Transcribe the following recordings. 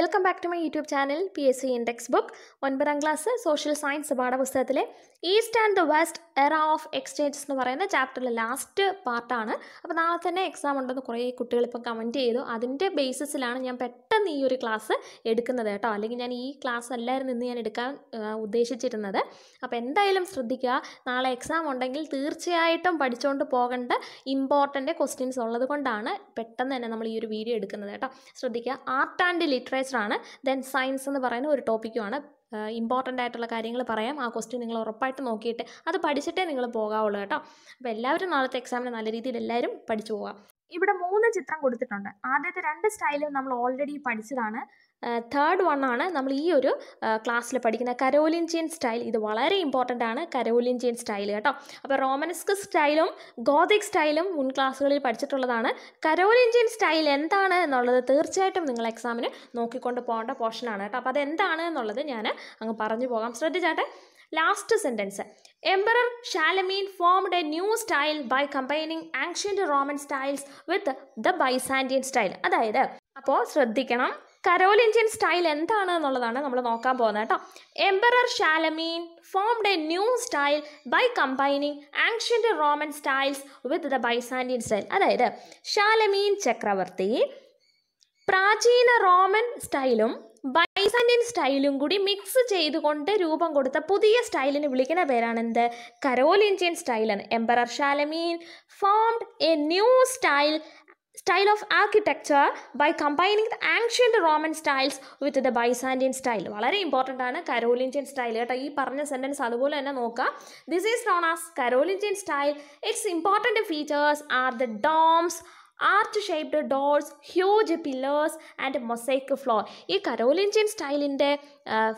welcome back to my YouTube channel P S C in textbook ഒൻപതാം class social science പാഠപുസ്തകത്തിലെ east and the west era of exchanges എന്ന് പറയുന്ന ചാപ്റ്ററിലെ last പാർട്ടാണ് അപ്പോൾ നാളെ തന്നെ എക്സാം ഉണ്ടെന്ന് കുറേ കുട്ടികൾ ഇപ്പം കമൻറ്റ് ചെയ്തു അതിൻ്റെ ബേസിസിലാണ് ഞാൻ പെട്ടെന്ന് ഈ ഒരു ക്ലാസ് എടുക്കുന്നത് കേട്ടോ അല്ലെങ്കിൽ ഞാൻ ഈ ക്ലാസ് അല്ലായിരുന്നു ഇന്ന് ഞാൻ എടുക്കാൻ ഉദ്ദേശിച്ചിരുന്നത് അപ്പം എന്തായാലും ശ്രദ്ധിക്കുക നാളെ എക്സാം ഉണ്ടെങ്കിൽ തീർച്ചയായിട്ടും പഠിച്ചുകൊണ്ട് പോകേണ്ട ഇമ്പോർട്ടൻ്റ് ക്വസ്റ്റ്യൻസ് ഉള്ളത് കൊണ്ടാണ് പെട്ടെന്ന് തന്നെ നമ്മൾ ഈ ഒരു വീഡിയോ എടുക്കുന്നത് കേട്ടോ ശ്രദ്ധിക്കുക ആർട്ട് ആൻഡ് ലിറ്ററേച്ചറാണ് ദെൻ സയൻസ് എന്ന് പറയുന്ന ഒരു ടോപ്പിക്കുമാണ് ഇമ്പോർട്ടൻ്റ് ആയിട്ടുള്ള കാര്യങ്ങൾ പറയാം ആ ക്വസ്റ്റ്യൻ നിങ്ങൾ ഉറപ്പായിട്ട് നോക്കിയിട്ട് അത് പഠിച്ചിട്ടേ നിങ്ങൾ പോകാവുള്ളൂ കേട്ടോ അപ്പോൾ എല്ലാവരും നാളത്തെ എക്സാമിന് നല്ല രീതിയിൽ എല്ലാവരും പഠിച്ചു പോകാം ഇവിടെ മൂന്ന് ചിത്രം കൊടുത്തിട്ടുണ്ട് ആദ്യത്തെ രണ്ട് സ്റ്റൈലും നമ്മൾ ഓൾറെഡി പഠിച്ചതാണ് തേർഡ് വൺ ആണ് നമ്മൾ ഈ ഒരു ക്ലാസ്സിൽ പഠിക്കുന്ന കരോലിൻ ചെയിൻ സ്റ്റൈൽ ഇത് വളരെ ഇമ്പോർട്ടൻ്റ് ആണ് കരോലിൻ ചെയിൻ സ്റ്റൈൽ കേട്ടോ അപ്പോൾ റോമനസ്ക് സ്റ്റൈലും ഗോതിക് സ്റ്റൈലും മുൻ ക്ലാസ്സുകളിൽ പഠിച്ചിട്ടുള്ളതാണ് കരോലിൻ ചെയിൻ സ്റ്റൈൽ എന്താണ് എന്നുള്ളത് തീർച്ചയായിട്ടും നിങ്ങൾ എക്സാമിന് നോക്കിക്കൊണ്ട് പോകേണ്ട പോർഷനാണ് കേട്ടോ അപ്പോൾ അതെന്താണ് എന്നുള്ളത് ഞാൻ അങ്ങ് പറഞ്ഞു പോകാം ശ്രദ്ധിച്ചാട്ടെ last sentence Emperor Charlemagne formed a new style by combining ancient Roman styles with the Byzantine style അതായത് അപ്പോൾ ശ്രദ്ധിക്കണം കരോലിഞ്ചിയൻ സ്റ്റൈൽ എന്താണ് എന്നുള്ളതാണ് നമ്മൾ നോക്കാൻ പോകുന്നത് കേട്ടോ emperor Charlemagne formed a new style by combining ancient Roman styles with the Byzantine style അതായത് ഷാലമീൻ ചക്രവർത്തി പ്രാചീന റോമൻ സ്റ്റൈലും ബൈസന്റിൻ സ്റ്റൈലും കൂടി മിക്സ് ചെയ്തുകൊണ്ട് രൂപം കൊടുത്ത പുതിയ സ്റ്റൈലിന് വിളിക്കുന്ന പേരാണെന്ത് കരോലിൻജിയൻ സ്റ്റൈലാണ് emperor Charlemagne formed a new style style of architecture by combining the ancient Roman styles with the Byzantine style വളരെ ഇമ്പോർട്ടൻ്റ് ആണ് കരോലിൻജിയൻ സ്റ്റൈൽ കേട്ടോ ഈ പറഞ്ഞ സെൻറ്റൻസ് അതുപോലെ തന്നെ നോക്കാം this is known as Carolingian style its important features are the domes arch shaped doors huge pillars and mosaic floor ഈ Carolingian സ്റ്റൈലിൻ്റെ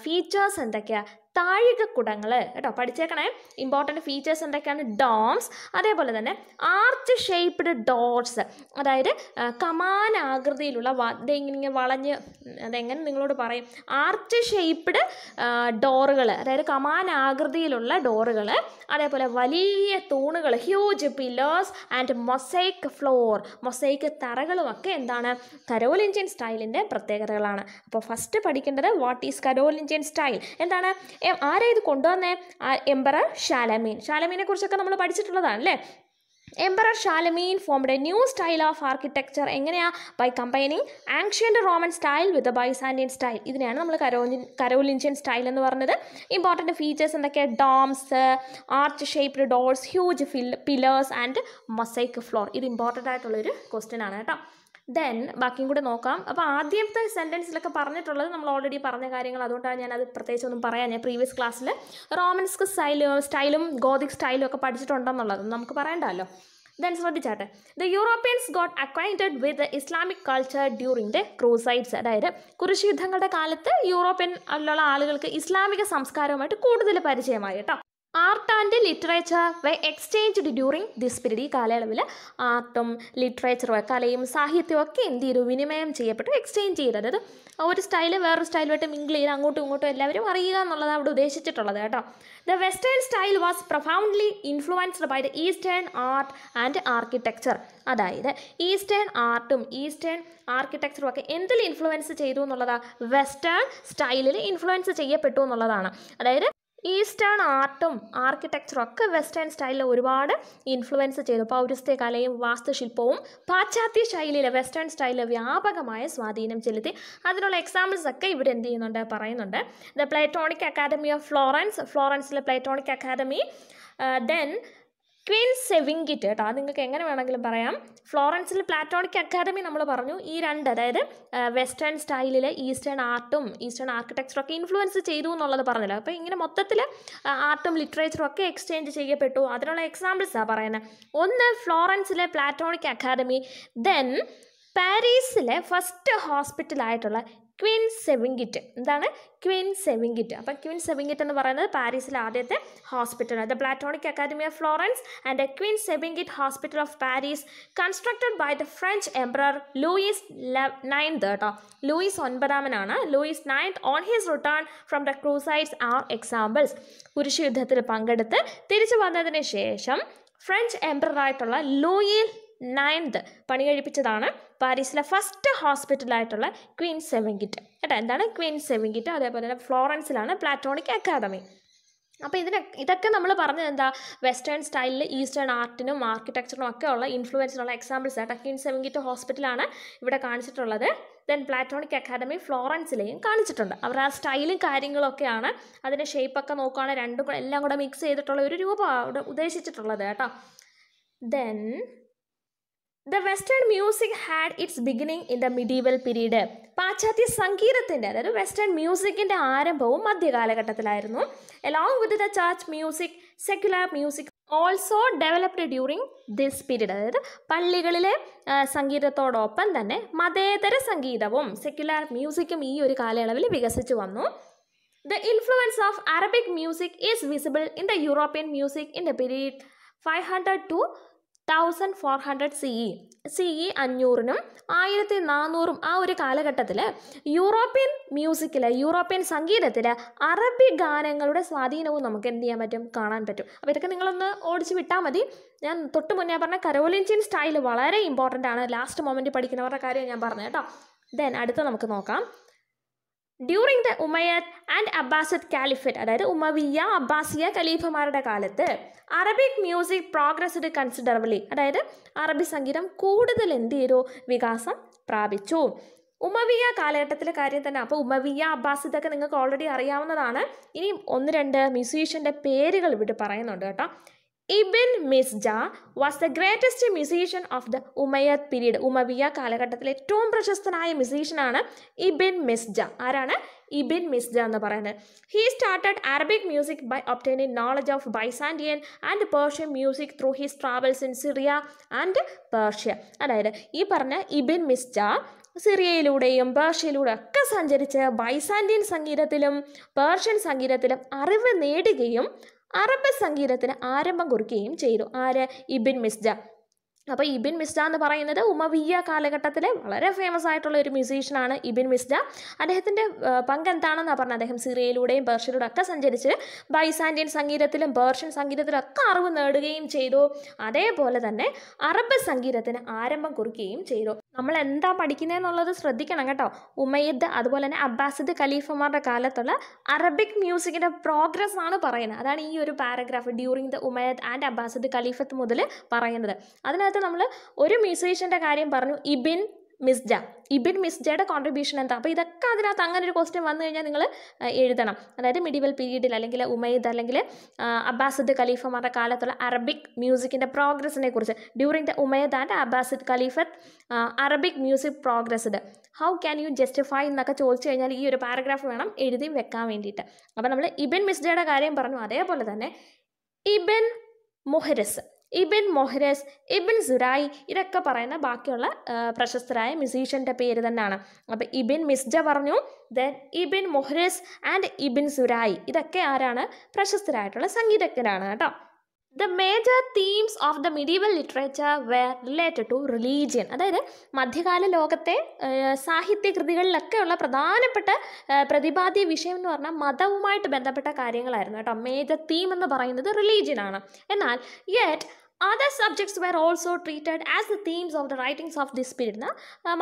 features എന്തൊക്കെയാണ് താഴിക കുടങ്ങൾ കേട്ടോ പഠിച്ചേക്കണേ ഇമ്പോർട്ടൻറ്റ് ഫീച്ചേഴ്സ് എന്തൊക്കെയാണ് ഡോംസ് അതേപോലെ തന്നെ ആർച്ച് ഷേപ്ഡ് ഡോട്ട്സ് അതായത് കമാനാകൃതിയിലുള്ള ഇങ്ങനെ വളഞ്ഞ് അതെങ്ങനെ നിങ്ങളോട് പറയും ആർച്ച് ഷേപ്ഡ് ഡോറുകൾ അതായത് കമാനാകൃതിയിലുള്ള ഡോറുകൾ അതേപോലെ വലിയ തൂണുകൾ huge pillars and mosaic floor mosaic ഒക്കെ എന്താണ് കരോലിഞ്ചിയൻ സ്റ്റൈലിൻ്റെ പ്രത്യേകതകളാണ് അപ്പോൾ ഫസ്റ്റ് പഠിക്കേണ്ടത് വാട്ട് ഈസ് കരോലിഞ്ചിയൻ സ്റ്റൈൽ എന്താണ് ആരാ ഇത് കൊണ്ടുവന്നേ എംബറർ ഷാലമീൻ ഷാലമീനെ കുറിച്ചൊക്കെ നമ്മൾ പഠിച്ചിട്ടുള്ളതാണ് അല്ലേ emperor Charlemagne formed a new style of architecture എങ്ങനെയാ by combining ancient Roman style with Byzantine style ഇതിനെയാണ് നമ്മൾ കരോലിൻ കരോലിൻഷ്യൻ സ്റ്റൈൽ എന്ന് പറഞ്ഞത് ഇമ്പോർട്ടൻറ്റ് ഫീച്ചേഴ്സ് എന്തൊക്കെയാണ് domes arch shaped doors huge fill pillars and mosaic floor ഇത് ഇമ്പോർട്ടൻ്റ് ആയിട്ടുള്ളൊരു question ആണ് കേട്ടോ ദെൻ ബാക്കിയും കൂടെ നോക്കാം അപ്പോൾ ആദ്യത്തെ സെൻറ്റൻസിലൊക്കെ പറഞ്ഞിട്ടുള്ളത് നമ്മൾ ഓൾറെഡി പറഞ്ഞ കാര്യങ്ങൾ അതുകൊണ്ടാണ് ഞാൻ അത് പ്രത്യേകിച്ച് ഒന്നും പറയാൻ ഞാൻ പ്രീവിയസ് ക്ലാസ്സിൽ റോമൻസ്ക് സ്റ്റൈൽ സ്റ്റൈലും ഗോതിക് സ്റ്റൈലും ഒക്കെ പഠിച്ചിട്ടുണ്ടെന്നുള്ളത് നമുക്ക് പറയണ്ടല്ലോ ദെൻ ശ്രദ്ധിച്ചാട്ടെ the Europeans got acquainted with Islamic culture during the crusades അതായത് കുരിശ് യുദ്ധങ്ങളുടെ കാലത്ത് യൂറോപ്യൻ ഉള്ള ആളുകൾക്ക് ഇസ്ലാമിക സംസ്കാരവുമായിട്ട് കൂടുതൽ പരിചയമായി കേട്ടോ art and literature we exchanged during this period ഈ കാലയളവിൽ ആർട്ടും ലിറ്ററേച്ചറും കലയും സാഹിത്യവും ഒക്കെ എന്ത് ചെയ്തു വിനിമയം ചെയ്യപ്പെട്ടു എക്സ്ചേഞ്ച് ചെയ്തു അതായത് ഒരു സ്റ്റൈൽ വേറൊരു സ്റ്റൈലുമായിട്ട് മിങ്കിൾ ചെയ്ത് അങ്ങോട്ടും ഇങ്ങോട്ടും എല്ലാവരും അറിയുക എന്നുള്ളതാണ് അവിടെ ഉദ്ദേശിച്ചിട്ടുള്ളത് കേട്ടോ the western style was profoundly influenced by the eastern art and architecture അതായത് ഈസ്റ്റേൺ ആർട്ടും ഈസ്റ്റേൺ ആർക്കിടെക്ചറും ഒക്കെ എന്തിൽ ഇൻഫ്ലുവൻസ് ചെയ്തു എന്നുള്ളതാണ് വെസ്റ്റേൺ സ്റ്റൈലിൽ ഇൻഫ്ലുവൻസ് ചെയ്യപ്പെട്ടു എന്നുള്ളതാണ് അതായത് ഈസ്റ്റേൺ ആർട്ടും ആർക്കിടെക്ചറും ഒക്കെ വെസ്റ്റേൺ സ്റ്റൈലിൽ ഒരുപാട് ഇൻഫ്ലുവൻസ് ചെയ്തു പൗരസ്ത്യ കലയും വാസ്തുശില്പവും പാശ്ചാത്യ ശൈലിയിലെ വെസ്റ്റേൺ സ്റ്റൈലിൽ വ്യാപകമായ സ്വാധീനം ചെലുത്തി അതിനുള്ള എക്സാമ്പിൾസ് ഒക്കെ ഇവിടെ എന്ത് ചെയ്യുന്നുണ്ട് പറയുന്നുണ്ട് the Platonic Academy of Florence ഫ്ലോറൻസിലെ Platonic Academy then Quinze Vingts കേട്ടോ അത് നിങ്ങൾക്ക് എങ്ങനെ വേണമെങ്കിലും പറയാം ഫ്ലോറൻസിൽ പ്ലാറ്റോണിക് അക്കാദമി നമ്മൾ പറഞ്ഞു ഈ രണ്ട് അതായത് വെസ്റ്റേൺ സ്റ്റൈലിൽ ഈസ്റ്റേൺ ആർട്ടും ഈസ്റ്റേൺ ആർക്കിടെക്ചറും ഒക്കെ ഇൻഫ്ലുവൻസ് ചെയ്തു എന്നുള്ളത് പറഞ്ഞല്ലോ അപ്പോൾ ഇങ്ങനെ മൊത്തത്തിൽ ആർട്ടും ലിറ്ററേച്ചറും ഒക്കെ എക്സ്ചേഞ്ച് ചെയ്യപ്പെട്ടു അതിനുള്ള എക്സാമ്പിൾസാണ് പറയുന്നത് ഒന്ന് ഫ്ലോറൻസിലെ പ്ലാറ്റോണിക് അക്കാദമി ദെൻ പാരീസിലെ ഫസ്റ്റ് ഹോസ്പിറ്റലായിട്ടുള്ള ക്വീൻ സെവിങ്കിറ്റ് എന്താണ് ക്വീൻ സെവിങ്കിറ്റ് അപ്പം ക്വീൻ സെവിങ്കിറ്റ് എന്ന് പറയുന്നത് പാരീസിലെ ആദ്യത്തെ hospital the Platonic Academy of Florence and Quinze Vingts hospital of Paris constructed by the French emperor Louis ninth കേട്ടോ ലൂയിസ് ഒൻപതാമനാണ് Louis ninth on his return from the crusades are examples യുദ്ധത്തിൽ പങ്കെടുത്ത് തിരിച്ചു വന്നതിന് ശേഷം ഫ്രഞ്ച് എംബ്രറായിട്ടുള്ള ലൂയിൽ നയൻത് പണി കഴിപ്പിച്ചതാണ് പാരീസിലെ first ഹോസ്പിറ്റലായിട്ടുള്ള ക്വീൻ സെവിങ്കിറ്റ് കേട്ടോ എന്താണ് ക്വീൻ സെവിങ്കിറ്റ് അതേപോലെ തന്നെ ഫ്ലോറൻസിലാണ് പ്ലാറ്റോണിക് അക്കാദമി അപ്പോൾ ഇതിനെ ഇതൊക്കെ നമ്മൾ പറഞ്ഞത് എന്താ വെസ്റ്റേൺ സ്റ്റൈലിൽ ഈസ്റ്റേൺ ആർട്ടിനും ആർക്കിടെക്ചറിനും ഒക്കെ ഉള്ള ഇൻഫ്ലുവൻസിനുള്ള എക്സാമ്പിൾസ് ആയിട്ട് ക്വീൻ സെവിങ്കിറ്റ് ഹോസ്പിറ്റലാണ് ഇവിടെ കാണിച്ചിട്ടുള്ളത് ദെൻ പ്ലാറ്റോണിക് അക്കാദമി ഫ്ലോറൻസിലെയും കാണിച്ചിട്ടുണ്ട് അവർ ആ സ്റ്റൈലും കാര്യങ്ങളൊക്കെയാണ് അതിൻ്റെ ഷേപ്പൊക്കെ നോക്കുകയാണെങ്കിൽ രണ്ടും എല്ലാം കൂടെ മിക്സ് ചെയ്തിട്ടുള്ള ഒരു രൂപമാണ് ഉദ്ദേശിച്ചിട്ടുള്ളത് കേട്ടോ then the western music had its beginning in the medieval period പാശ്ചാത്യ സംഗീതത്തിൻ്റെ അതായത് വെസ്റ്റേൺ മ്യൂസിക്കിൻ്റെ ആരംഭവും മധ്യകാലഘട്ടത്തിലായിരുന്നു along with the church music secular music also developed during this period അതായത് പള്ളികളിലെ സംഗീതത്തോടൊപ്പം തന്നെ മതേതര സംഗീതവും സെക്യുലർ മ്യൂസിക്കും ഈ ഒരു കാലയളവിൽ വികസിച്ചു വന്നു the influence of Arabic music is visible in the European music in the period five hundred to thousand four hundred C E C E അഞ്ഞൂറിനും ആയിരത്തി നാനൂറും ആ ഒരു കാലഘട്ടത്തിൽ യൂറോപ്യൻ മ്യൂസിക്കിൽ യൂറോപ്യൻ സംഗീതത്തിൽ അറബി ഗാനങ്ങളുടെ സ്വാധീനവും നമുക്ക് എന്ത് ചെയ്യാൻ പറ്റും കാണാൻ പറ്റും അപ്പോൾ ഇതൊക്കെ നിങ്ങളൊന്ന് ഓടിച്ച് വിട്ടാൽ മതി ഞാൻ തൊട്ട് മുന്നേ പറഞ്ഞ കരോലിൻഷ്യൻ സ്റ്റൈൽ വളരെ ഇമ്പോർട്ടൻ്റ് ആണ് ലാസ്റ്റ് മൊമെൻറ്റ് പഠിക്കുന്നവരുടെ കാര്യം ഞാൻ പറഞ്ഞു കേട്ടോ ദെൻ അടുത്ത നമുക്ക് നോക്കാം during the Umayyad and Abbasid caliphate അതായത് ഉമവിയ അബ്ബാസിയ ഖലീഫമാരുടെ കാലത്ത് അറബിക് മ്യൂസിക് പ്രോഗ്രസ്ഡ് കൺസിഡറബിളി അതായത് അറബി സംഗീതം കൂടുതൽ എന്ത് ചെയ്തു വികാസം പ്രാപിച്ചു ഉമവിയ കാലഘട്ടത്തിലെ കാര്യം തന്നെ അപ്പോൾ ഉമവിയ അബ്ബാസിദ് ഇതൊക്കെ നിങ്ങൾക്ക് ഓൾറെഡി അറിയാവുന്നതാണ് ഇനി ഒന്ന് രണ്ട് മ്യൂസീഷ്യൻ്റെ പേരുകൾ ഇവിടെ പറയുന്നുണ്ട് കേട്ടോ Ibn Misjah was the greatest musician of the Umayyad period ഉമവിയ കാലഘട്ടത്തിലെ ഏറ്റവും പ്രശസ്തനായ മ്യൂസീഷ്യനാണ് ഇബിൻ മിസ്ജ ആരാണ് ഇബിൻ മിസ്ജ എന്ന് പറയുന്നത് he started Arabic music by obtaining knowledge of Byzantine and Persian music through his travels in Syria and Persia അതായത് ഈ പറഞ്ഞ ഇബിൻ മിസ്ജ സിറിയയിലൂടെയും പേർഷ്യയിലൂടെ ഒക്കെ സഞ്ചരിച്ച് ബൈസാൻഡിയൻ സംഗീതത്തിലും പേർഷ്യൻ സംഗീതത്തിലും അറിവ് നേടുകയും അറബ് സംഗീതത്തിന് ആരംഭം കുറിക്കുകയും ചെയ്തു ആര് ഇബിൻ മിസ്ജ അപ്പോൾ ഇബിൻ മിസ്ഡ എന്ന് പറയുന്നത് ഉമവിയ കാലഘട്ടത്തിലെ വളരെ ഫേമസ് ആയിട്ടുള്ള ഒരു മ്യൂസീഷ്യനാണ് ഇബിൻ മിസ്ഡ അദ്ദേഹത്തിൻ്റെ പങ്ക് എന്താണെന്നാണ് പറഞ്ഞത് അദ്ദേഹം സിറിയയിലൂടെയും പേർഷ്യയിലൂടെ ഒക്കെ സഞ്ചരിച്ച് ബൈസാൻഡ്യൻ സംഗീതത്തിലും പേർഷ്യൻ സംഗീതത്തിലും ഒക്കെ അറിവ് നേടുകയും ചെയ്തു അതേപോലെ തന്നെ അറബ് സംഗീതത്തിന് ആരംഭം കുറിക്കുകയും ചെയ്തു നമ്മൾ എന്താ പഠിക്കുന്നതെന്നുള്ളത് ശ്രദ്ധിക്കണം കേട്ടോ ഉമയ്യദ് അതുപോലെ തന്നെ അബ്ബാസിദ് ഖലീഫമാരുടെ കാലത്തുള്ള അറബിക് മ്യൂസിക്കിൻ്റെ പ്രോഗ്രസ് ആണ് പറയുന്നത് അതാണ് ഈ ഒരു paragraph during the Umayyad and Abbasid ഖലീഫത്ത് മുതൽ പറയുന്നത് അതിനകത്ത് നമ്മൾ ഒരു മ്യൂസീഷ്യൻ്റെ കാര്യം പറഞ്ഞു ഇബിൻ മിസ്ജ ഇബിൻ മിസ്ജയുടെ കോൺട്രിബ്യൂഷൻ എന്താ അപ്പോൾ ഇതൊക്കെ അതിനകത്ത് അങ്ങനെ ഒരു ക്വസ്റ്റ്യൻ വന്നു കഴിഞ്ഞാൽ നിങ്ങൾ എഴുതണം അതായത് മിഡിവൽ പീരീഡിൽ അല്ലെങ്കിൽ ഉമൈദ് അല്ലെങ്കിൽ അബ്ബാസിദ് ഖലീഫമാരുടെ കാലത്തുള്ള അറബിക് മ്യൂസിക്കിൻ്റെ പ്രോഗ്രസിനെ കുറിച്ച് during the Umayyad and Abbasid ഖലീഫത്ത് Arabic music progressed how can you justify എന്നൊക്കെ ചോദിച്ചു കഴിഞ്ഞാൽ ഈ ഒരു പാരഗ്രാഫ് വേണം എഴുതി വെക്കാൻ വേണ്ടിയിട്ട് അപ്പോൾ നമ്മൾ ഇബിൻ മിസ്ജയുടെ കാര്യം പറഞ്ഞു അതേപോലെ തന്നെ ഇബിൻ മുഹരസ് ഇബിൻ മൊഹ്രസ് ഇബിൻ സുരായി ഇതൊക്കെ പറയുന്ന ബാക്കിയുള്ള പ്രശസ്തരായ മ്യൂസീഷ്യൻ്റെ പേര് തന്നെയാണ് അപ്പോൾ ഇബിൻ മിസ്ജ പറഞ്ഞു ദെൻ ഇബിൻ മൊഹ്രസ് ആൻഡ് ഇബിൻ സുരായി ഇതൊക്കെ ആരാണ് പ്രശസ്തരായിട്ടുള്ള സംഗീതജ്ഞരാണ് കേട്ടോ the major themes of the medieval literature were related to religion അതായത് മധ്യകാല ലോകത്തെ സാഹിത്യകൃതികളിലൊക്കെയുള്ള പ്രധാനപ്പെട്ട പ്രതിപാദ്യ വിഷയം എന്ന് പറഞ്ഞാൽ മതവുമായിട്ട് ബന്ധപ്പെട്ട കാര്യങ്ങളായിരുന്നു കേട്ടോ മേജർ തീം എന്ന് പറയുന്നത് റിലീജിയനാണ് എന്നാൽ yet other subjects were also treated as the themes of the writings of this period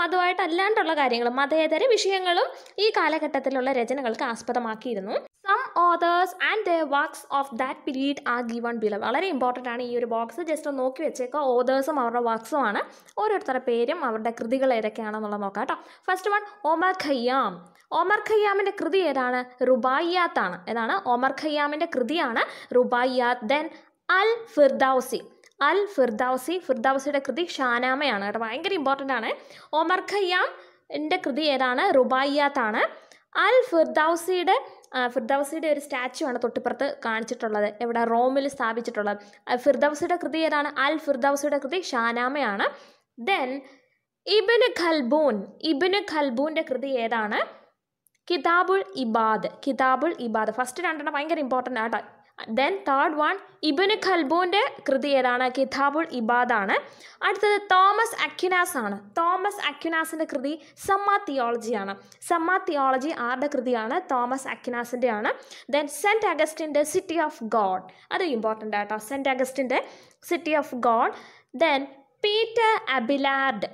മതമായിട്ട് അല്ലാണ്ടുള്ള കാര്യങ്ങളും മതേതര വിഷയങ്ങളും ഈ കാലഘട്ടത്തിലുള്ള രചനകൾക്ക് ആസ്പദമാക്കിയിരുന്നു some authors and the works of that period are given below വളരെ ഇമ്പോർട്ടൻ്റ് ആണ് ഈ ഒരു ബോക്സ് ജസ്റ്റ് നോക്കി വെച്ചേക്കോ ഓതേഴ്സും അവരുടെ വർക്ക്സും ആണ് ഓരോരുത്തരുടെ പേരും അവരുടെ കൃതികൾ ഏതൊക്കെയാണെന്നുള്ളത് നോക്കാം കേട്ടോ first one Omar Khayyam Omar ഖയ്യാമിൻ്റെ കൃതി ഏതാണ് റുബായിയാത്താണ് ഏതാണ് ഒമർ ഖയ്യാമിൻ്റെ കൃതിയാണ് Rubaiyat then al Firdausi al Firdausi ഫിർദൌസിയുടെ കൃതി ഷാനാമയാണ് കേട്ടോ ഭയങ്കര ഇമ്പോർട്ടൻ്റ് ആണ് ഒമർ ഖയ്യാമിൻ്റെ കൃതി ഏതാണ് റുബായിയാത്താണ് അൽ ഫിർദൌസിയുടെ ഫിർദൌസിയുടെ ഒരു സ്റ്റാച്ചു ആണ് തൊട്ടിപ്പുറത്ത് കാണിച്ചിട്ടുള്ളത് എവിടെ റോമിൽ സ്ഥാപിച്ചിട്ടുള്ളത് ഫിർദൌസിയുടെ കൃതി ഏതാണ് അൽ ഫിർദൌസിയുടെ കൃതി ഷാനാമയാണ് ദെൻ ഇബിന് ഖൽബൂൻ ഇബിന് ഖൽബൂൻ്റെ കൃതി ഏതാണ് കിതാബുൾ ഇബാദ് കിതാബുൾ ഇബാദ് ഫസ്റ്റ് രണ്ടെണ്ണം ഭയങ്കര ഇമ്പോർട്ടൻ്റ് ആട്ടോ ദെൻ തേർഡ് വൺ ഇബിന് ഖൽബൂൻ്റെ കൃതി ഏതാണ് കിതാബുൾ ഇബാദാണ് അടുത്തത് തോമസ് അക്യുനാസ് ആണ് തോമസ് അക്യുനാസിൻ്റെ കൃതി സമ്മ തിയോളജിയാണ് സമ്മ തിയോളജി ആരുടെ കൃതിയാണ് തോമസ് അക്യുനാസിൻ്റെ ആണ് ദെൻ സെൻറ്റ് അഗസ്റ്റിൻ്റെ സിറ്റി ഓഫ് ഗോഡ് അത് ഇമ്പോർട്ടൻ്റ് ആട്ടോ സെൻറ്റ് അഗസ്റ്റിൻ്റെ city of God then Peter Abelard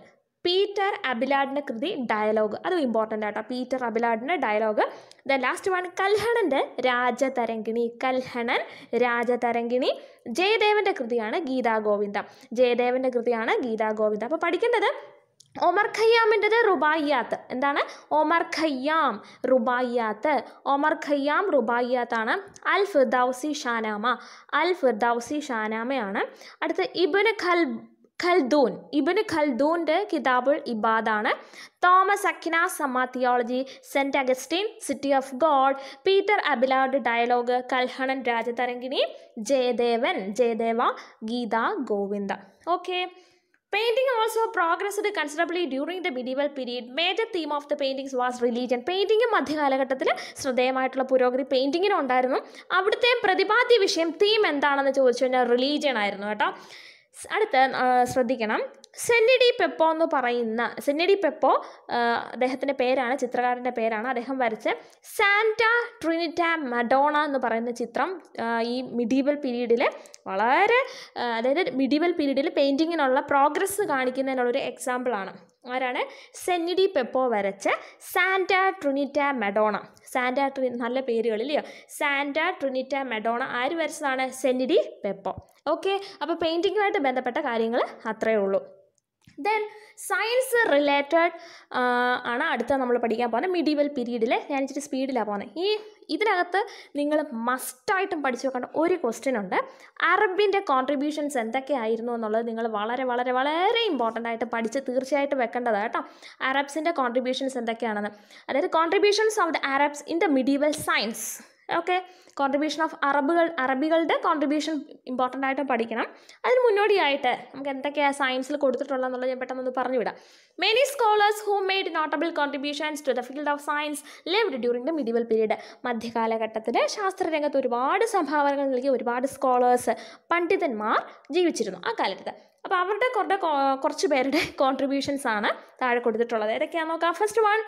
Peter അബിലാഡിൻ്റെ കൃതി ഡയലോഗ് അതും ഇമ്പോർട്ടൻ്റ് ആട്ടോ പീറ്റർ അബിലാഡിൻ്റെ ഡയലോഗ് ദ ലാസ്റ്റ് വൺ കൽഹണൻ്റെ രാജതരംഗിണി കൽഹണൻ രാജതരംഗിണി ജയദേവൻ്റെ കൃതിയാണ് ഗീതാ ഗോവിന്ദം ജയദേവൻ്റെ കൃതിയാണ് ഗീതാ അപ്പോൾ പഠിക്കേണ്ടത് ഒമർ ഖയ്യാമിൻ്റെത് റുബായിയാത്ത് എന്താണ് Omar Khayyam Rubaiyat Omar Khayyam റുബായിയാത്താണ് al Firdausi Shahnama al Firdausi ഷാനാമയാണ് അടുത്ത Ibn ഖൽ Khaldoon Ibn ഖൽദൂൻ്റെ കിതാബുൾ ഇബാദാണ് Thomas Aquinas Summa theology Saint Augustine city of God Peter Abelard dialogue കൽഹണൻ രാജതരംഗിണി ജയദേവൻ Jayadeva Gita Govinda okay Painting also progressed considerably during the medieval period major theme of the paintings was religion പെയിൻറ്റിങ്ങും മധ്യകാലഘട്ടത്തിൽ ശ്രദ്ധേയമായിട്ടുള്ള പുരോഗതി പെയിൻറ്റിങ്ങിനുണ്ടായിരുന്നു അവിടുത്തെ പ്രതിപാദ്യ വിഷയം theme എന്താണെന്ന് ചോദിച്ചു കഴിഞ്ഞാൽ റിലീജിയൻ ആയിരുന്നു കേട്ടോ അടുത്ത ശ്രദ്ധിക്കണം സെന്നിഡി പെപ്പോ എന്ന് പറയുന്ന സെന്നിഡി പെപ്പോ അദ്ദേഹത്തിൻ്റെ പേരാണ് ചിത്രകാരൻ്റെ പേരാണ് അദ്ദേഹം വരച്ച സാന്റ ട്രിനിറ്റ മഡോണ എന്ന് പറയുന്ന ചിത്രം ഈ മിഡീവൽ പീരീഡിൽ വളരെ അതായത് മിഡീവൽ പീരീഡിൽ പെയിൻറ്റിങ്ങിനുള്ള പ്രോഗ്രസ് കാണിക്കുന്നതിനുള്ളൊരു എക്സാമ്പിളാണ് ആരാണ് സെന്നിഡി പെപ്പോ വരച്ച സാന്റ ട്രിനിറ്റ മെഡോണ സാന്റ ട്രി നല്ല പേരുകളില്ലയോ സാന്റ ട്രിനിറ്റ മെഡോണ ആര് വരച്ചതാണ് സെന്നിഡി പെപ്പോ ഓക്കെ അപ്പോൾ പെയിൻറ്റിങ്ങുമായിട്ട് ബന്ധപ്പെട്ട കാര്യങ്ങൾ അത്രയേ ഉള്ളൂ ദെൻ സയൻസ് റിലേറ്റഡ് ആണ് അടുത്ത നമ്മൾ പഠിക്കാൻ പോകുന്നത് മിഡീവൽ പീരീഡിൽ ഞാൻ ഇച്ചിരി സ്പീഡിലാണ് പോകുന്നത് ഈ ഇതിനകത്ത് നിങ്ങൾ മസ്റ്റായിട്ടും പഠിച്ചു വെക്കേണ്ട ഒരു ക്വസ്റ്റ്യൻ ഉണ്ട് അറബിൻ്റെ കോൺട്രിബ്യൂഷൻസ് എന്തൊക്കെയായിരുന്നു എന്നുള്ളത് നിങ്ങൾ വളരെ വളരെ വളരെ ഇമ്പോർട്ടൻ്റ് ആയിട്ട് പഠിച്ച് തീർച്ചയായിട്ടും വെക്കേണ്ടത് കേട്ടോ അറബ്സിൻ്റെ കോൺട്രിബ്യൂഷൻസ് എന്തൊക്കെയാണെന്ന് അതായത് contributions of the Arabs in the medieval science okay contribution of അറബുകൾ അറബികളുടെ കോൺട്രിബ്യൂഷൻ ഇമ്പോർട്ടൻ്റ് ആയിട്ട് പഠിക്കണം അതിന് മുന്നോടിയായിട്ട് നമുക്ക് എന്തൊക്കെയാണ് സയൻസിൽ എന്നുള്ളത് ഞാൻ പെട്ടെന്ന് പറഞ്ഞു വിടാം many scholars who made notable contributions to the field of science lived during the medieval period മധ്യകാലഘട്ടത്തിൽ ശാസ്ത്രരംഗത്ത് ഒരുപാട് സംഭാവനകൾ നൽകിയ ഒരുപാട് സ്കോളേഴ്സ് പണ്ഡിതന്മാർ ജീവിച്ചിരുന്നു ആ കാലത്ത് അപ്പോൾ അവരുടെ കുറേ കുറച്ച് പേരുടെ കോൺട്രിബ്യൂഷൻസ് ആണ് താഴെ കൊടുത്തിട്ടുള്ളത് ഏതൊക്കെയാണെന്ന് നോക്കാം ഫസ്റ്റ് വൺ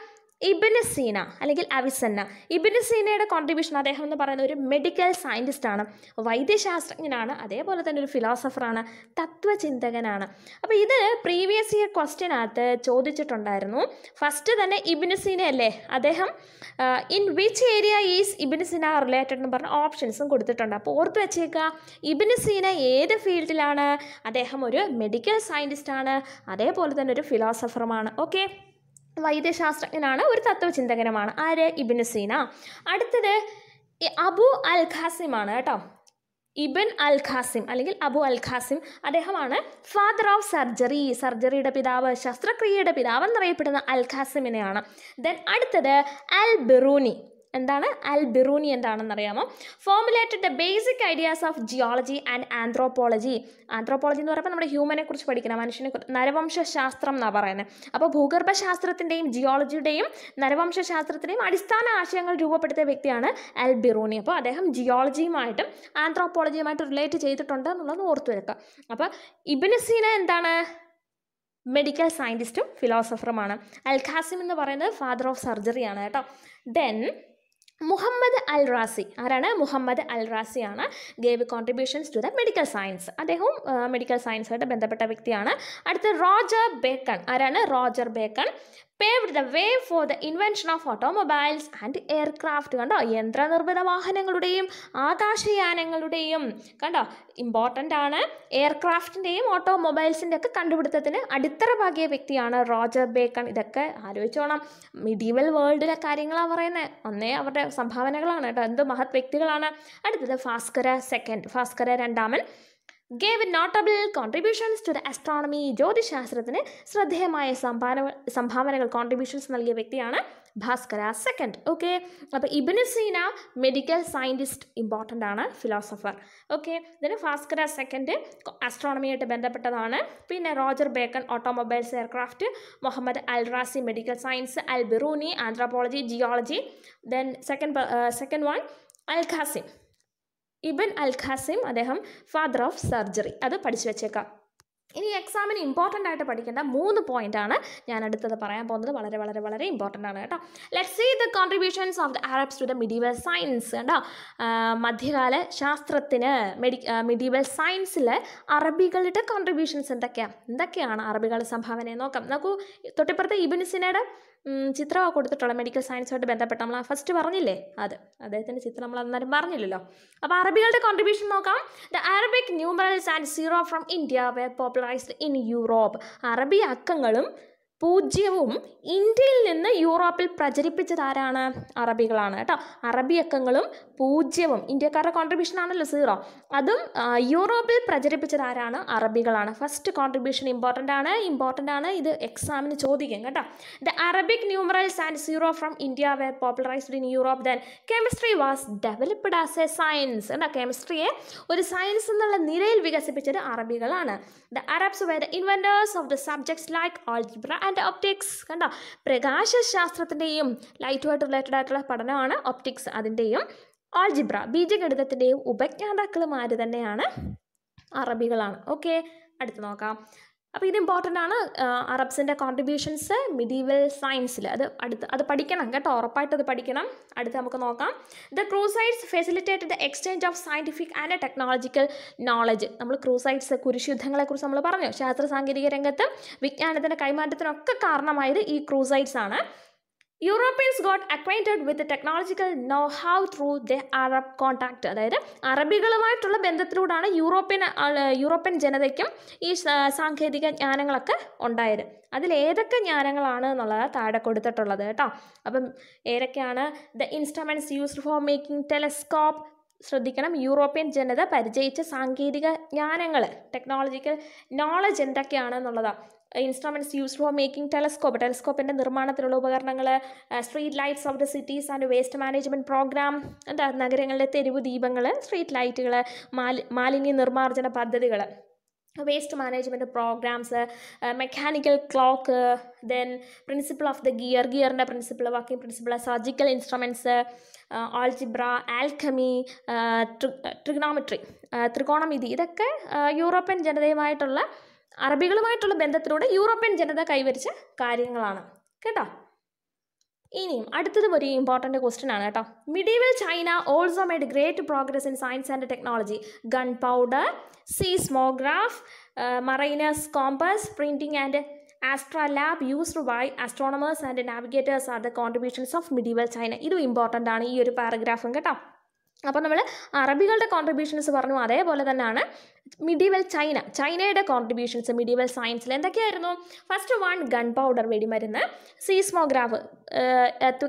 ഇബിന് സീന അല്ലെങ്കിൽ അവിസന്ന ഇബിന് സീനയുടെ കോൺട്രിബ്യൂഷൻ അദ്ദേഹം എന്ന് പറയുന്ന ഒരു മെഡിക്കൽ സയൻറ്റിസ്റ്റാണ് വൈദ്യശാസ്ത്രജ്ഞനാണ് അതേപോലെ തന്നെ ഒരു ഫിലോസഫറാണ് തത്വചിന്തകനാണ് അപ്പോൾ ഇത് പ്രീവിയസ് ഇയർ ക്വസ്റ്റ്യനകത്ത് ചോദിച്ചിട്ടുണ്ടായിരുന്നു ഫസ്റ്റ് തന്നെ ഇബിന് സീന അല്ലേ അദ്ദേഹം in which area is Ibn Sina related എന്ന് പറഞ്ഞ ഓപ്ഷൻസും കൊടുത്തിട്ടുണ്ട് അപ്പോൾ ഓർത്ത് വെച്ചേക്കുക ഇബിന് സീന ഏത് ഫീൽഡിലാണ് അദ്ദേഹം ഒരു മെഡിക്കൽ സയൻറ്റിസ്റ്റാണ് അതേപോലെ തന്നെ ഒരു ഫിലോസഫറുമാണ് ഓക്കെ വൈദ്യശാസ്ത്രജ്ഞനാണ് ഒരു തത്വചിന്തകനുമാണ് ആര് ഇബിൻ സീന അടുത്തത് അബു അൽ ഖാസിമാണ് കേട്ടോ ഇബിൻ അൽ ഖാസിം അല്ലെങ്കിൽ അബു അൽ ഖാസിം അദ്ദേഹമാണ് ഫാദർ ഓഫ് സർജറി സർജറിയുടെ പിതാവ് ശസ്ത്രക്രിയയുടെ പിതാവ് എന്നറിയപ്പെടുന്ന അൽ ഖാസിമിനെയാണ് ദെൻ അടുത്തത് അൽ ബിറൂനി എന്താണ് അൽ ബിറൂനി എന്താണെന്നറിയാമോ formulated the basic ideas of geology and anthropology anthropology എന്ന് പറയുമ്പോൾ നമ്മുടെ ഹ്യൂമനെ കുറിച്ച് പഠിക്കണം മനുഷ്യനെ നരവംശാസ്ത്രം എന്നാണ് പറയുന്നത് അപ്പോൾ ഭൂഗർഭശാസ്ത്രത്തിൻ്റെയും ജിയോളജിയുടെയും നരവംശാസ്ത്രത്തിൻ്റെയും അടിസ്ഥാന ആശയങ്ങൾ രൂപപ്പെടുത്തിയ വ്യക്തിയാണ് അൽ ബിറൂനി അപ്പോൾ അദ്ദേഹം ജിയോളജിയുമായിട്ടും ആന്ത്രോപോളജിയുമായിട്ട് റിലേറ്റ് ചെയ്തിട്ടുണ്ട് എന്നുള്ളത് ഓർത്തു വെക്കുക അപ്പോൾ ഇബിനസീന എന്താണ് മെഡിക്കൽ സയൻറ്റിസ്റ്റും ഫിലോസഫറുമാണ് അൽഖാസിം എന്ന് പറയുന്നത് ഫാദർ ഓഫ് സർജറിയാണ് കേട്ടോ ദെൻ മുഹമ്മദ് അൽ റാസി ആരാണ് മുഹമ്മദ് അൽ റാസിയാണ് gave contributions to the medical science അദ്ദേഹവും മെഡിക്കൽ സയൻസുമായിട്ട് ബന്ധപ്പെട്ട വ്യക്തിയാണ് അടുത്ത റോജർ ബേക്കൺ ആരാണ് Roger Bacon paved the way for the invention of automobiles and aircraft കണ്ടോ യന്ത്രനിർമ്മിത വാഹനങ്ങളുടെയും ആകാശയാനങ്ങളുടെയും കണ്ടോ ഇമ്പോർട്ടൻ്റ് ആണ് എയർക്രാഫ്റ്റിൻ്റെയും ഓട്ടോമൊബൈൽസിൻ്റെ ഒക്കെ കണ്ടുപിടുത്തത്തിന് അടിത്തറ പാകിയ വ്യക്തിയാണ് റോജർ ബേക്കൺ ഇതൊക്കെ ആലോചിച്ചോണം മിഡീവൽ വേൾഡിലെ കാര്യങ്ങളാണ് പറയുന്നത് ഒന്നേ അവരുടെ സംഭാവനകളാണ് കേട്ടോ എന്ത് മഹത് വ്യക്തികളാണ് അടുത്തത് ഭാസ്കര സെക്കൻഡ് ഭാസ്കര രണ്ടാമൻ gave notable contributions to the astronomy ജ്യോതിശാസ്ത്രത്തിന് ശ്രദ്ധേയമായ സംഭാവന സംഭാവനകൾ കോൺട്രിബ്യൂഷൻസ് നൽകിയ വ്യക്തിയാണ് ഭാസ്കര സെക്കൻഡ് ഓക്കെ അപ്പോൾ ഇബിനുസീന മെഡിക്കൽ സയൻറ്റിസ്റ്റ് ഇമ്പോർട്ടൻ്റ് ആണ് ഫിലോസഫർ ഓക്കെ ഇതിന് ഭാസ്കര സെക്കൻഡ് അസ്ട്രോണമിയായിട്ട് ബന്ധപ്പെട്ടതാണ് പിന്നെ Roger Bacon automobiles aircraft Muhammad al Razi medical science al Biruni anthropology geology then second second one al Qasim Ibn al Qasim അദ്ദേഹം father of surgery അത് പഠിച്ചു വെച്ചേക്കാം ഇനി എക്സാമിന് ഇമ്പോർട്ടൻ്റ് ആയിട്ട് പഠിക്കേണ്ട മൂന്ന് പോയിന്റ് ആണ് ഞാൻ അടുത്തത് പറയാൻ പോകുന്നത് വളരെ വളരെ വളരെ ഇമ്പോർട്ടൻ്റ് ആണ് കേട്ടോ let see the contributions of the Arabs to the medieval science കേട്ടോ മധ്യകാല ശാസ്ത്രത്തിന് മെഡി മിഡീവൽ സയൻസിൽ അറബികളുടെ കോൺട്രിബ്യൂഷൻസ് എന്തൊക്കെയാണ് എന്തൊക്കെയാണ് അറബികളുടെ സംഭാവനയെ നോക്കാം നോക്കൂ തൊട്ടിപ്പുറത്തെ ഇബിൻ ചിത്രം കൊടുത്തിട്ടുള്ള മെഡിക്കൽ സയൻസുമായിട്ട് ബന്ധപ്പെട്ട് നമ്മൾ ഫസ്റ്റ് പറഞ്ഞില്ലേ അത് അദ്ദേഹത്തിൻ്റെ ചിത്രം നമ്മൾ അന്നേരം പറഞ്ഞില്ലല്ലോ അപ്പോൾ അറബികളുടെ കോൺട്രിബ്യൂഷൻ നോക്കാം the Arabic numerals and zero from India were popularized in Europe അറബി അക്കങ്ങളും പൂജ്യവും ഇന്ത്യയിൽ നിന്ന് യൂറോപ്പിൽ പ്രചരിപ്പിച്ചത് ആരാണ് അറബികളാണ് കേട്ടോ അറബി അക്കങ്ങളും പൂജ്യവും ഇന്ത്യക്കാരുടെ കോൺട്രിബ്യൂഷൻ ആണല്ലോ സീറോ അതും യൂറോപ്പിൽ പ്രചരിപ്പിച്ചത് ആരാണ് അറബികളാണ് ഫസ്റ്റ് കോൺട്രിബ്യൂഷൻ ഇമ്പോർട്ടൻ്റ് ആണ് ഇമ്പോർട്ടൻ്റ് ആണ് ഇത് എക്സാമിന് ചോദിക്കും കേട്ടോ the Arabic numerals and zero from India were popularized in Europe then chemistry was developed as a science കേട്ടോ കെമിസ്ട്രിയെ ഒരു സയൻസ് എന്നുള്ള നിലയിൽ വികസിപ്പിച്ചത് അറബികളാണ് the Arabs were the inventors of the subjects like algebra and optics കണ്ടോ പ്രകാശശാസ്ത്രത്തിൻ്റെയും ലൈറ്റുമായിട്ട് related ആയിട്ടുള്ള പഠനമാണ് ഒപ്റ്റിക്സ് അതിൻ്റെയും ആൾജിബ്ര ബീജഗണിതത്തിൻ്റെയും ഉപജ്ഞാതാക്കളുമാര് തന്നെയാണ് അറബികളാണ് ഓക്കെ അടുത്ത് നോക്കാം അപ്പോൾ ഇത് ഇമ്പോർട്ടൻ്റ് ആണ് അറബ്സിൻ്റെ കോൺട്രിബ്യൂഷൻസ് മിഡീവൽ സയൻസിൽ അത് അടുത്ത് അത് പഠിക്കണം കേട്ടോ ഉറപ്പായിട്ട് അത് പഠിക്കണം അടുത്ത് നമുക്ക് നോക്കാം the crusades facilitate the exchange of scientific and technological knowledge നമ്മൾ ക്രൂസൈഡ്സ് കുരിശുദ്ധങ്ങളെക്കുറിച്ച് നമ്മൾ പറഞ്ഞു ശാസ്ത്ര സാങ്കേതിക രംഗത്ത് വിജ്ഞാനത്തിൻ്റെ കൈമാറ്റത്തിനൊക്കെ കാരണമായത് ഈ ക്രൂസൈഡ്സ് ആണ് Europeans got acquainted with technological know how through the Arab contact അതായത് അറബികളുമായിട്ടുള്ള ബന്ധത്തിലൂടെയാണ് യൂറോപ്യൻ യൂറോപ്യൻ ജനതയ്ക്കും ഈ സാങ്കേതിക ജ്ഞാനങ്ങളൊക്കെ ഉണ്ടായത് അതിൽ ഏതൊക്കെ ജ്ഞാനങ്ങളാണ് എന്നുള്ളത് താഴെ കൊടുത്തിട്ടുള്ളത് കേട്ടോ അപ്പം ഏതൊക്കെയാണ് the instruments used for making telescope ശ്രദ്ധിക്കണം യൂറോപ്യൻ ജനത പരിചയിച്ച സാങ്കേതിക ജ്ഞാനങ്ങൾ ടെക്നോളജിക്കൽ നോളജ് എന്തൊക്കെയാണെന്നുള്ളതാണ് instruments use for making telescope ടെലസ്കോപ്പിൻ്റെ നിർമ്മാണത്തിലുള്ള ഉപകരണങ്ങൾ street lights of the cities and waste management program എന്താ നഗരങ്ങളിലെ തെരുവ് ദീപങ്ങൾ സ്ട്രീറ്റ് ലൈറ്റുകൾ മാലിന്യ നിർമ്മാർജ്ജന പദ്ധതികൾ waste management programs mechanical clock then principle of the gear ഗിയറിൻ്റെ principle working principle surgical instruments algebra alchemy trigonometry ത്രികോണമിതി ഇതൊക്കെ യൂറോപ്യൻ ജനതയുമായിട്ടുള്ള അറബികളുമായിട്ടുള്ള ബന്ധത്തിലൂടെ യൂറോപ്യൻ ജനത കൈവരിച്ച കാര്യങ്ങളാണ് കേട്ടോ ഇനിയും അടുത്തത് ഒരു ഇമ്പോർട്ടൻറ്റ് ക്വസ്റ്റ്യൻ ആണ് കേട്ടോ medieval China also made great progress in science and technology gunpowder seismograph mariner's compass printing and astrolabe used by astronomers and navigators are the contributions of medieval China ഇതും important ആണ് ഈ ഒരു പാരഗ്രാഫും കേട്ടോ അപ്പോൾ നമ്മൾ അറബികളുടെ contributions പറഞ്ഞു അതേപോലെ തന്നെയാണ് മിഡീവൽ ചൈന ചൈനയുടെ കോൺട്രിബ്യൂഷൻസ് മിഡീവൽ സയൻസിൽ എന്തൊക്കെയായിരുന്നു ഫസ്റ്റ് വൺ ഗൺ പൗഡർ വെടിമരുന്ന് സീസ്മോഗ്രാഫ്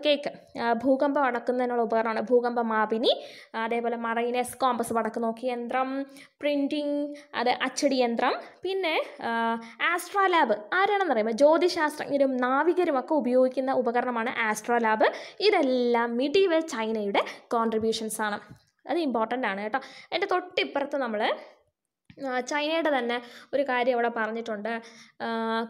കേക്ക് ഭൂകമ്പം അടക്കുന്നതിനുള്ള ഉപകരണമാണ് ഭൂകമ്പ മാപിനി അതേപോലെ മറൈനസ് കോമ്പസ് വടക്ക് നോക്കി യന്ത്രം പ്രിൻറ്റിങ് അത് അച്ചടി യന്ത്രം പിന്നെ ആസ്ട്രോലാബ് ആരാണെന്ന് പറയുമ്പോൾ ജ്യോതിശാസ്ത്രജ്ഞരും നാവികരും ഒക്കെ ഉപയോഗിക്കുന്ന ഉപകരണമാണ് ആസ്ട്രോലാബ് ഇതെല്ലാം മിഡീവൽ ചൈനയുടെ കോൺട്രിബ്യൂഷൻസ് ആണ് അത് ഇമ്പോർട്ടൻ്റ് ആണ് കേട്ടോ അതിൻ്റെ തൊട്ടിപ്പുറത്ത് നമ്മൾ ചൈനയുടെ തന്നെ ഒരു കാര്യം അവിടെ പറഞ്ഞിട്ടുണ്ട്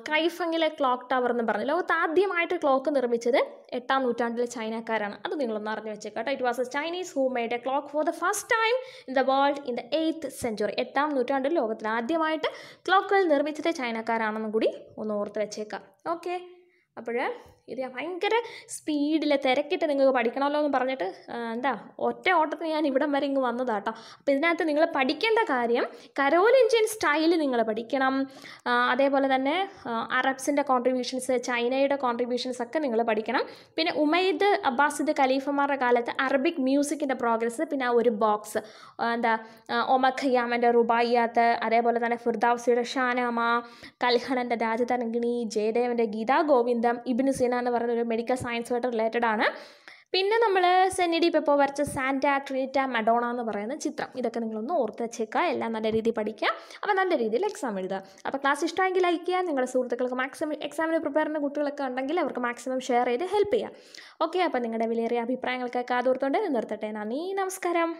കൈഫങ്ങിലെ ക്ലോക്ക് ടവർ എന്ന് പറഞ്ഞു ലോകത്ത് ആദ്യമായിട്ട് ക്ലോക്ക് നിർമ്മിച്ചത് എട്ടാം നൂറ്റാണ്ടിലെ ചൈനക്കാരാണ് അത് നിങ്ങളൊന്ന് അറിഞ്ഞു കേട്ടോ it was a Chinese who made a clock for the first time in the world in the eighth century എട്ടാം നൂറ്റാണ്ടിൽ ലോകത്തിൽ ആദ്യമായിട്ട് ക്ലോക്കുകൾ നിർമ്മിച്ചത് ചൈനക്കാരാണെന്നും കൂടി ഒന്ന് ഓർത്ത് വെച്ചേക്കാം ഓക്കെ അപ്പോൾ ഇത് ഞാൻ ഭയങ്കര സ്പീഡിൽ തിരക്കിട്ട് നിങ്ങൾക്ക് പഠിക്കണമല്ലോ എന്ന് പറഞ്ഞിട്ട് എന്താ ഒറ്റ ഓട്ടത്തിന് ഞാൻ ഇവിടം വരെ ഇങ്ങ് വന്നതാട്ടോ അപ്പോൾ ഇതിനകത്ത് നിങ്ങൾ പഠിക്കേണ്ട കാര്യം കരോലിഞ്ചിയൻ സ്റ്റൈൽ നിങ്ങൾ പഠിക്കണം അതേപോലെ തന്നെ അറബ്സിൻ്റെ കോൺട്രിബ്യൂഷൻസ് ചൈനയുടെ കോൺട്രിബ്യൂഷൻസ് ഒക്കെ നിങ്ങൾ പഠിക്കണം പിന്നെ ഉമൈദ് അബ്ബാസിദ് ഖലീഫമാരുടെ കാലത്ത് അറബിക് മ്യൂസിക്കിൻ്റെ പ്രോഗ്രസ് പിന്നെ ആ ഒരു ബോക്സ് എന്താ ഒമ ഖയ്യാമൻ്റെ റുബായിയാത്ത് അതേപോലെ തന്നെ ഫിർദാവ്സിയുടെ ഷാനാമ കൽഹണൻ്റെ രാജതരംഗിണി ജയദേവൻ്റെ ഗീതാ ഗോവിന്ദം ഇബിന് സിന എന്ന് പറയുന്നത് ഒരു മെഡിക്കൽ സയൻസുമായിട്ട് റിലേറ്റഡ് ആണ് പിന്നെ നമ്മൾ സെന്നിഡി പെപ്പോ വരച്ച സാൻറ്റ ട്രീറ്റ മഡോണ എന്ന് പറയുന്ന ചിത്രം ഇതൊക്കെ നിങ്ങളൊന്ന് ഓർത്ത് വെച്ചേക്കുക എല്ലാം നല്ല രീതിയിൽ പഠിക്കുക അപ്പോൾ നല്ല രീതിയിൽ എക്സാം എഴുതുക അപ്പോൾ ക്ലാസ് ഇഷ്ടമെങ്കിൽ ലൈക്ക് ചെയ്യാം നിങ്ങളുടെ സുഹൃത്തുക്കൾക്ക് മാക്സിമം എക്സാമിന് പ്രിപ്പയർ ചെയ്യുന്ന കുട്ടികളൊക്കെ ഉണ്ടെങ്കിൽ അവർക്ക് മാക്സിമം ഷെയർ ചെയ്ത് ഹെൽപ്പ് ചെയ്യുക ഓക്കെ അപ്പോൾ നിങ്ങളുടെ വിലയേറിയ അഭിപ്രായങ്ങൾക്കൊക്കെ അതോർത്തുകൊണ്ട് നിർത്തട്ടെ നന്ദി നമസ്കാരം